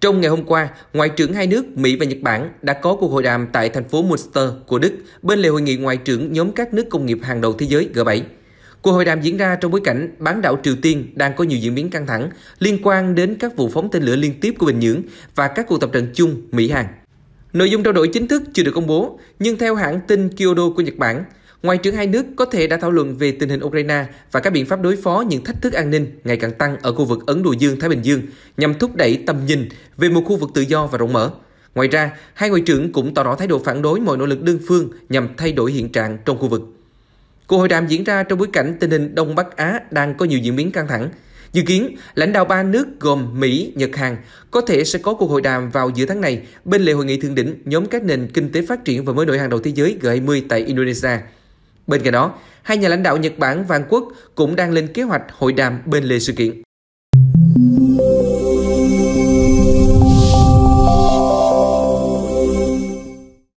Trong ngày hôm qua, Ngoại trưởng hai nước Mỹ và Nhật Bản đã có cuộc hội đàm tại thành phố Munster của Đức bên lề hội nghị Ngoại trưởng nhóm các nước công nghiệp hàng đầu thế giới G7. Cuộc hội đàm diễn ra trong bối cảnh bán đảo Triều Tiên đang có nhiều diễn biến căng thẳng liên quan đến các vụ phóng tên lửa liên tiếp của Bình Nhưỡng và các cuộc tập trận chung Mỹ-Hàn. Nội dung trao đổi chính thức chưa được công bố, nhưng theo hãng tin Kyodo của Nhật Bản, Ngoại trưởng hai nước có thể đã thảo luận về tình hình Ukraine và các biện pháp đối phó những thách thức an ninh ngày càng tăng ở khu vực Ấn Độ Dương-Thái Bình Dương nhằm thúc đẩy tầm nhìn về một khu vực tự do và rộng mở. Ngoài ra, hai ngoại trưởng cũng tỏ rõ thái độ phản đối mọi nỗ lực đơn phương nhằm thay đổi hiện trạng trong khu vực. Cuộc hội đàm diễn ra trong bối cảnh tình hình Đông Bắc Á đang có nhiều diễn biến căng thẳng. Dự kiến, lãnh đạo ba nước gồm Mỹ, Nhật, Hàn có thể sẽ có cuộc hội đàm vào giữa tháng này bên lề hội nghị thượng đỉnh nhóm các nền kinh tế phát triển và mới nổi hàng đầu thế giới G20 tại Indonesia. Bên cạnh đó, hai nhà lãnh đạo Nhật Bản và Hàn Quốc cũng đang lên kế hoạch hội đàm bên lề sự kiện.